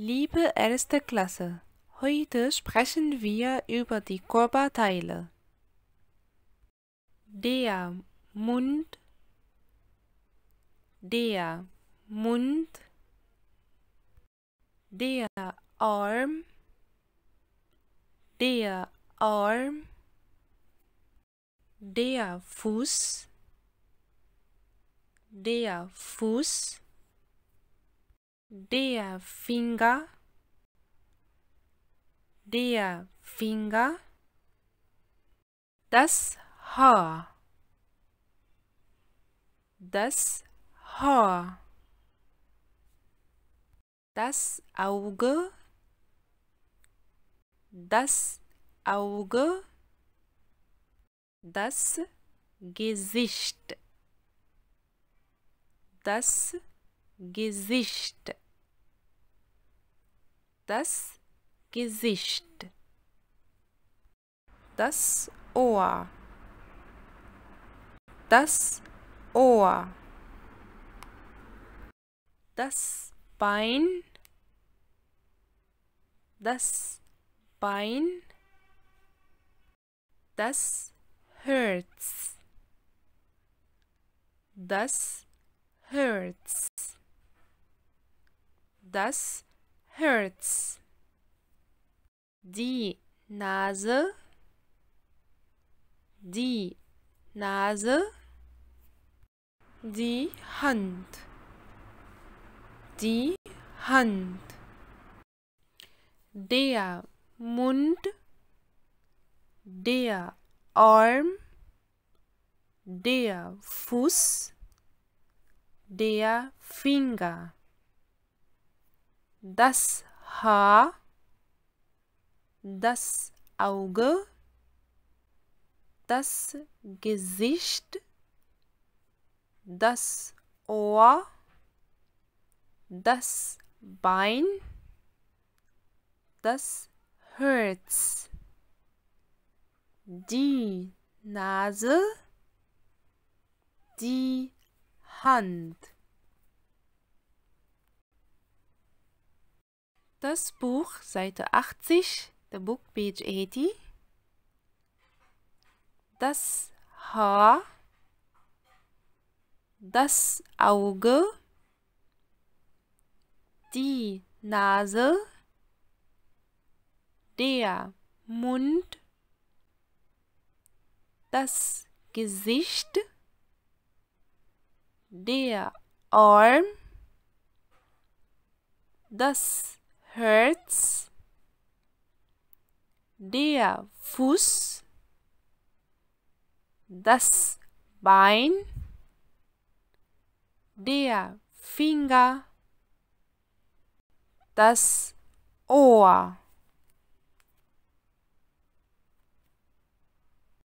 Liebe erste Klasse, heute sprechen wir über die Körperteile. Der Mund, der Mund, der Arm, der Arm, der Fuß, der Fuß der Finger, der Finger, das Haar, das Haar, das Auge, das Auge, das Gesicht, das Gesicht. Das Gesicht. Das Ohr. Das Ohr. Das Bein. Das Bein. Das Herz. Das Herz das Herz. Die Nase, die Nase, die Hand, die Hand. Der Mund, der Arm, der Fuß, der Finger das Haar, das Auge, das Gesicht, das Ohr, das Bein, das Herz, die Nase, die Hand. das Buch, Seite 80, the book, page 80. Das Haar, das Auge, die Nase, der Mund, das Gesicht, der Arm, das hurts. Der Fuß. Das Bein. Der Finger. Das Ohr.